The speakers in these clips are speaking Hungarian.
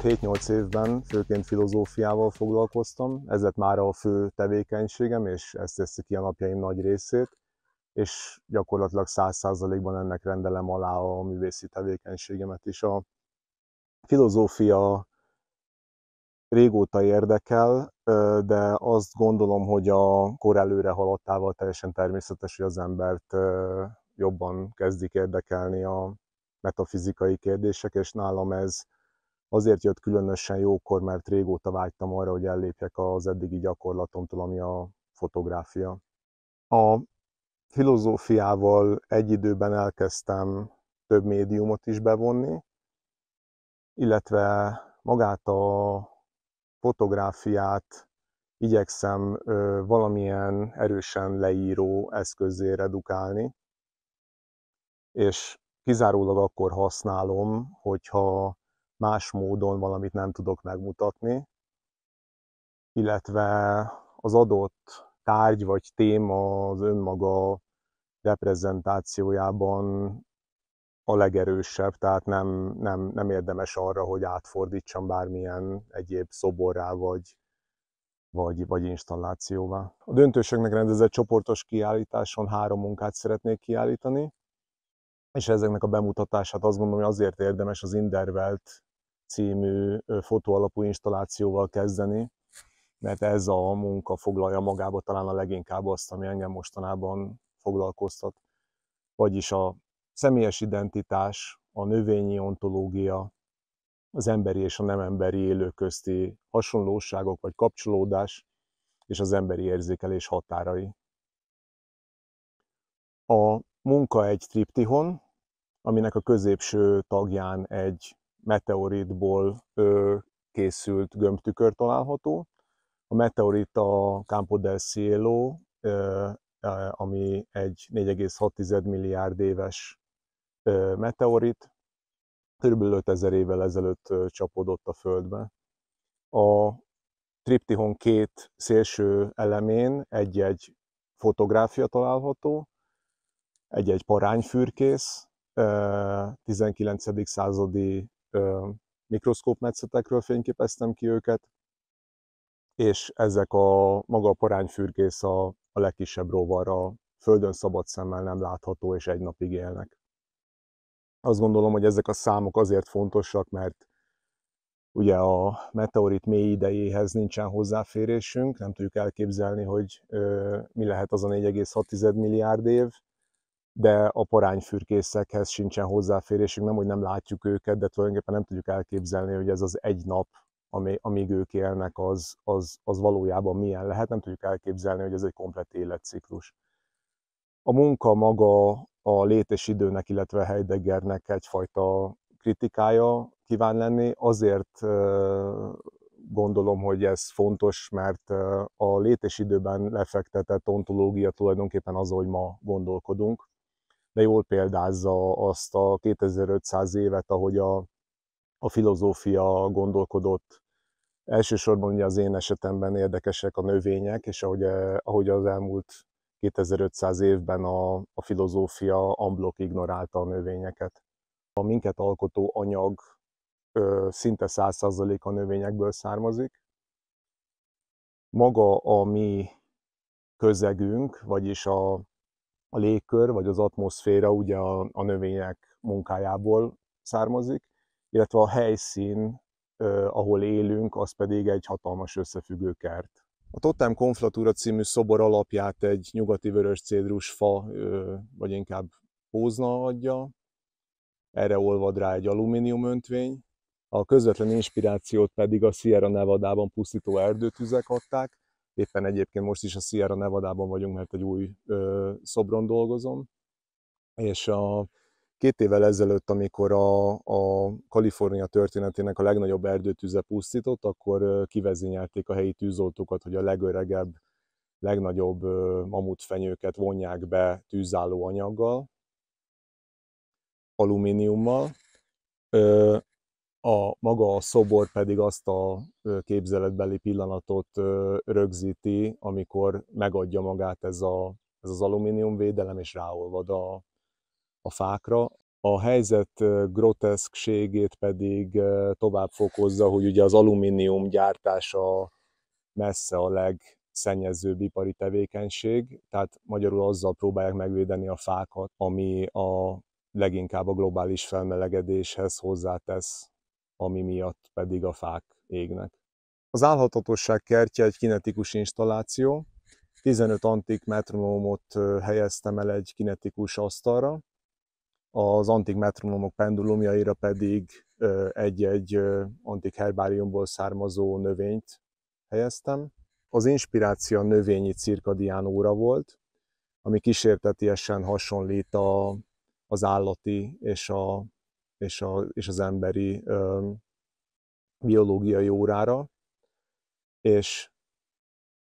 elmúlt 7-8 évben főként filozófiával foglalkoztam, ez lett már a fő tevékenységem, és ezt teszi ki a napjaim nagy részét, és gyakorlatilag 100%-ban ennek rendelem alá a művészi tevékenységemet is. A filozófia régóta érdekel, de azt gondolom, hogy a kor előre haladtával teljesen természetes, hogy az embert jobban kezdik érdekelni a metafizikai kérdések, és nálam ez Azért jött különösen jókor, mert régóta vágytam arra, hogy ellépjek az eddigi gyakorlatomtól, ami a fotográfia. A filozófiával egy időben elkezdtem több médiumot is bevonni, illetve magát a fotográfiát igyekszem ö, valamilyen erősen leíró eszközé redukálni, és kizárólag akkor használom, hogyha más módon valamit nem tudok megmutatni, illetve az adott tárgy vagy téma az önmaga reprezentációjában a legerősebb, tehát nem, nem, nem érdemes arra, hogy átfordítsam bármilyen egyéb szoborrá vagy, vagy, vagy installációvá. A döntősöknek rendezett csoportos kiállításon három munkát szeretnék kiállítani, és ezeknek a bemutatását azt gondolom, hogy azért érdemes az Indervelt című fotóalapú installációval kezdeni, mert ez a munka foglalja magába talán a leginkább azt, ami engem mostanában foglalkoztat. Vagyis a személyes identitás, a növényi ontológia, az emberi és a nem emberi élő közti hasonlóságok vagy kapcsolódás, és az emberi érzékelés határai. A munka egy triptihon, aminek a középső tagján egy meteoritból készült gömbtükör található. A meteorit a Campo del Cielo, ami egy 4,6 milliárd éves meteorit, kb. 5000 évvel ezelőtt csapódott a Földbe. A triptihon két szélső elemén egy-egy fotográfia található, egy-egy parányfürkész, 19. századi mikroszkóp metszetekről fényképeztem ki őket, és ezek a maga a parányfürgész a, a legkisebb rovar a földön szabad szemmel nem látható, és egy napig élnek. Azt gondolom, hogy ezek a számok azért fontosak, mert ugye a meteorit mély idejéhez nincsen hozzáférésünk, nem tudjuk elképzelni, hogy ö, mi lehet az a 4,6 milliárd év, de a parányfürkészekhez sincsen hozzáférésünk, nem, hogy nem látjuk őket, de tulajdonképpen nem tudjuk elképzelni, hogy ez az egy nap, ami, amíg ők élnek, az, az, az valójában milyen lehet, nem tudjuk elképzelni, hogy ez egy komplet életciklus. A munka maga a létes időnek, illetve Heideggernek egyfajta kritikája kíván lenni, azért gondolom, hogy ez fontos, mert a létes időben lefektetett ontológia tulajdonképpen az, hogy ma gondolkodunk de jól példázza azt a 2500 évet, ahogy a, a filozófia gondolkodott. Elsősorban ugye az én esetemben érdekesek a növények, és ahogy, ahogy az elmúlt 2500 évben a, a filozófia amblok ignorálta a növényeket. A minket alkotó anyag ö, szinte 100% a növényekből származik. Maga a mi közegünk, vagyis a, a légkör vagy az atmoszféra ugye a, a növények munkájából származik, illetve a helyszín, ahol élünk, az pedig egy hatalmas összefüggő kert. A Totem Konflatúra című szobor alapját egy nyugati vörös cédrus fa, vagy inkább pózna adja, erre olvad rá egy alumínium öntvény, a közvetlen inspirációt pedig a Sierra Nevadában pusztító erdőtüzek adták, Éppen egyébként most is a Sierra Nevada-ban vagyunk, mert egy új ö, szobron dolgozom. És a, két évvel ezelőtt, amikor a, a Kalifornia történetének a legnagyobb erdőtüze pusztított, akkor kivezényelték a helyi tűzoltókat, hogy a legöregebb, legnagyobb mamutfenyőket vonják be tűzálló anyaggal, alumíniummal, a maga a szobor pedig azt a képzeletbeli pillanatot rögzíti, amikor megadja magát ez, a, ez az alumínium védelem, és ráolvad a, a fákra. A helyzet groteszkségét pedig tovább fokozza, hogy ugye az alumínium gyártása messze a legszennyezőbb ipari tevékenység, tehát magyarul azzal próbálják megvédeni a fákat, ami a leginkább a globális felmelegedéshez hozzátesz ami miatt pedig a fák égnek. Az állhatatosság kertje egy kinetikus installáció, 15 antik metronómot helyeztem el egy kinetikus asztalra, az antik metronómok pendulumjaira pedig egy-egy antik herbáriumból származó növényt helyeztem. Az inspiráció a növényi cirkadián óra volt, ami kísértetiesen hasonlít a, az állati és a és, a, és az emberi ö, biológiai órára, és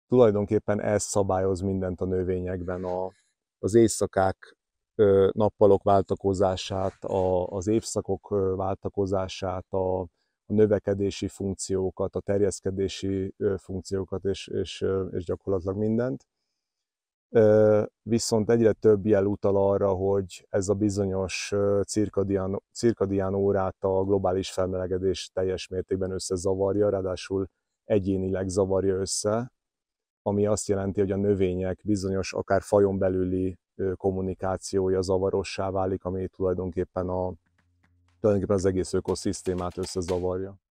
tulajdonképpen ez szabályoz mindent a növényekben, a, az éjszakák ö, nappalok váltakozását, a, az évszakok ö, váltakozását, a, a növekedési funkciókat, a terjeszkedési funkciókat, és, és, és gyakorlatilag mindent viszont egyre több jel utal arra, hogy ez a bizonyos cirkadián, cirkadián órát a globális felmelegedés teljes mértékben összezavarja, ráadásul egyénileg zavarja össze, ami azt jelenti, hogy a növények bizonyos akár fajon belüli kommunikációja zavarossá válik, ami tulajdonképpen, a, tulajdonképpen az egész ökoszisztémát összezavarja.